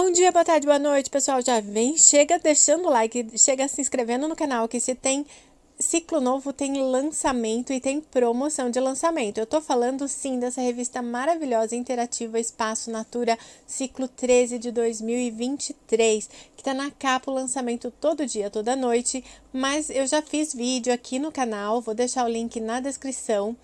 Bom dia, boa tarde, boa noite, pessoal. Já vem, chega deixando o like, chega se inscrevendo no canal, que se tem ciclo novo, tem lançamento e tem promoção de lançamento. Eu tô falando sim dessa revista maravilhosa, interativa Espaço Natura, ciclo 13 de 2023, que tá na capa o lançamento todo dia, toda noite. Mas eu já fiz vídeo aqui no canal, vou deixar o link na descrição.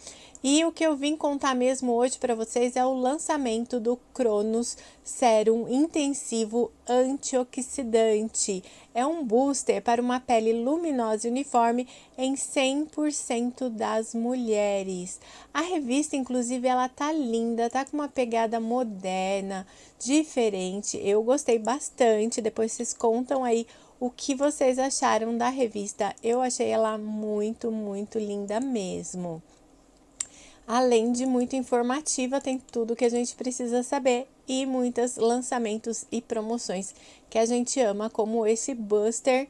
E o que eu vim contar mesmo hoje para vocês é o lançamento do Cronos Serum Intensivo Antioxidante. É um booster para uma pele luminosa e uniforme em 100% das mulheres. A revista, inclusive, ela tá linda, tá com uma pegada moderna, diferente. Eu gostei bastante. Depois vocês contam aí o que vocês acharam da revista. Eu achei ela muito, muito linda mesmo além de muito informativa, tem tudo que a gente precisa saber e muitos lançamentos e promoções que a gente ama, como esse Buster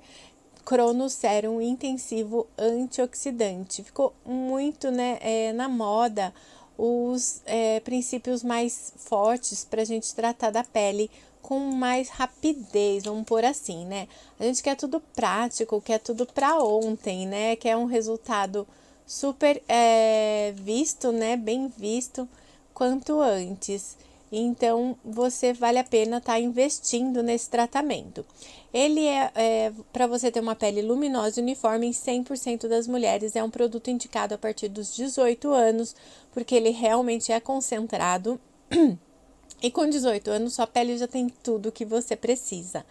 Crono Serum Intensivo Antioxidante. Ficou muito né, é, na moda os é, princípios mais fortes para a gente tratar da pele com mais rapidez, vamos por assim, né? A gente quer tudo prático, quer tudo para ontem, né? Quer um resultado super é, visto, né? Bem visto quanto antes. Então, você vale a pena estar tá investindo nesse tratamento. Ele é, é para você ter uma pele luminosa e uniforme em 100% das mulheres. É um produto indicado a partir dos 18 anos, porque ele realmente é concentrado. E com 18 anos, sua pele já tem tudo que você precisa.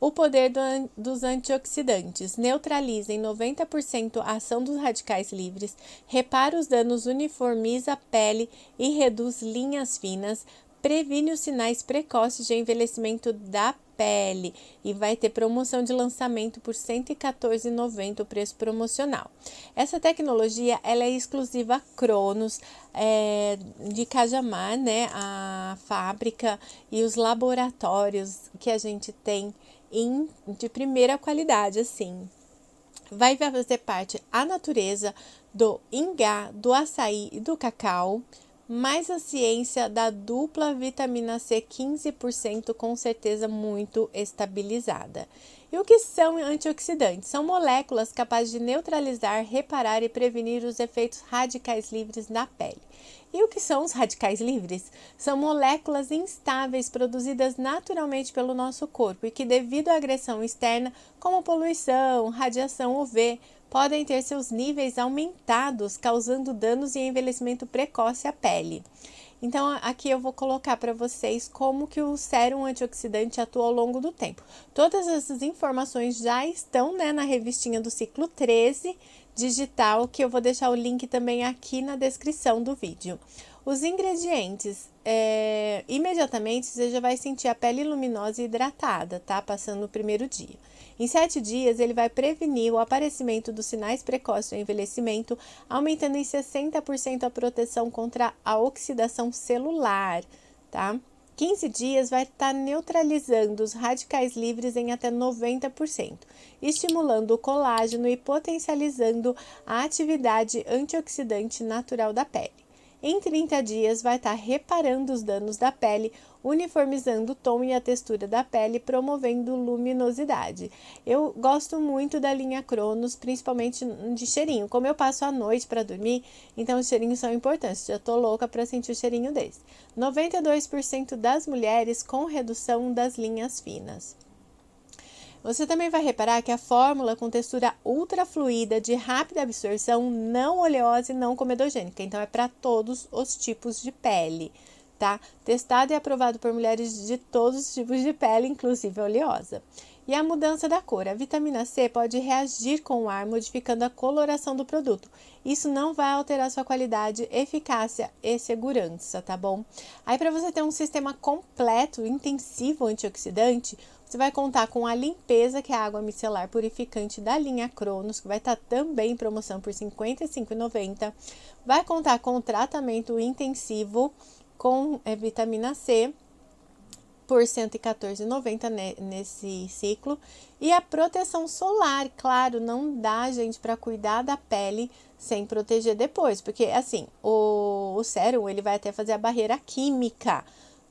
O poder do, dos antioxidantes neutraliza em 90% a ação dos radicais livres, repara os danos, uniformiza a pele e reduz linhas finas, previne os sinais precoces de envelhecimento da pele e vai ter promoção de lançamento por R$ 114,90 o preço promocional. Essa tecnologia ela é exclusiva Cronos é, de Cajamar, né? A fábrica e os laboratórios que a gente tem em, de primeira qualidade, assim. Vai fazer parte a natureza do ingá, do açaí e do cacau mais a ciência da dupla vitamina C 15%, com certeza muito estabilizada. E o que são antioxidantes? São moléculas capazes de neutralizar, reparar e prevenir os efeitos radicais livres na pele. E o que são os radicais livres? São moléculas instáveis produzidas naturalmente pelo nosso corpo e que, devido à agressão externa, como poluição, radiação UV, podem ter seus níveis aumentados, causando danos e envelhecimento precoce à pele. Então, aqui eu vou colocar para vocês como que o sérum antioxidante atua ao longo do tempo. Todas essas informações já estão né, na revistinha do ciclo 13 digital, que eu vou deixar o link também aqui na descrição do vídeo. Os ingredientes, é, imediatamente você já vai sentir a pele luminosa e hidratada, tá? Passando o primeiro dia. Em sete dias, ele vai prevenir o aparecimento dos sinais precoces do envelhecimento, aumentando em 60% a proteção contra a oxidação celular, tá? 15 dias vai estar tá neutralizando os radicais livres em até 90%, estimulando o colágeno e potencializando a atividade antioxidante natural da pele. Em 30 dias, vai estar tá reparando os danos da pele, uniformizando o tom e a textura da pele, promovendo luminosidade. Eu gosto muito da linha Cronos, principalmente de cheirinho. Como eu passo a noite para dormir, então os cheirinhos são importantes. Já tô louca para sentir o cheirinho desse. 92% das mulheres com redução das linhas finas. Você também vai reparar que a fórmula com textura ultra fluida, de rápida absorção, não oleosa e não comedogênica. Então, é para todos os tipos de pele, tá? Testado e aprovado por mulheres de todos os tipos de pele, inclusive oleosa e a mudança da cor. A vitamina C pode reagir com o ar, modificando a coloração do produto. Isso não vai alterar sua qualidade, eficácia e segurança, tá bom? Aí, para você ter um sistema completo, intensivo antioxidante, você vai contar com a limpeza, que é a água micelar purificante da linha Cronos, que vai estar tá também em promoção por R$ 55,90. Vai contar com o tratamento intensivo com é, vitamina C por R$ 114,90 nesse ciclo. E a proteção solar, claro, não dá, gente, para cuidar da pele sem proteger depois, porque assim, o, o sérum ele vai até fazer a barreira química,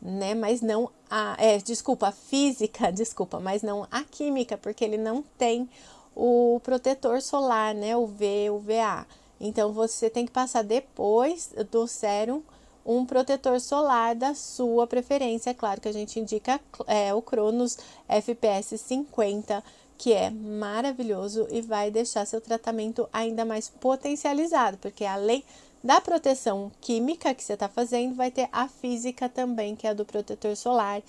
né? Mas não a, é, desculpa, a física, desculpa, mas não a química, porque ele não tem o protetor solar, né? O V, o VA. Então você tem que passar depois do sérum um protetor solar da sua preferência. É claro que a gente indica é, o Cronos FPS 50, que é maravilhoso e vai deixar seu tratamento ainda mais potencializado, porque além da proteção química que você está fazendo, vai ter a física também, que é a do protetor solar.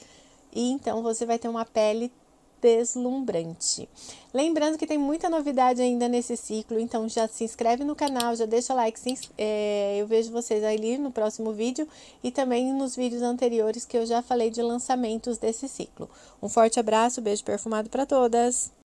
E então você vai ter uma pele deslumbrante. Lembrando que tem muita novidade ainda nesse ciclo, então já se inscreve no canal, já deixa like. Se, é, eu vejo vocês ali no próximo vídeo e também nos vídeos anteriores que eu já falei de lançamentos desse ciclo. Um forte abraço, beijo perfumado para todas!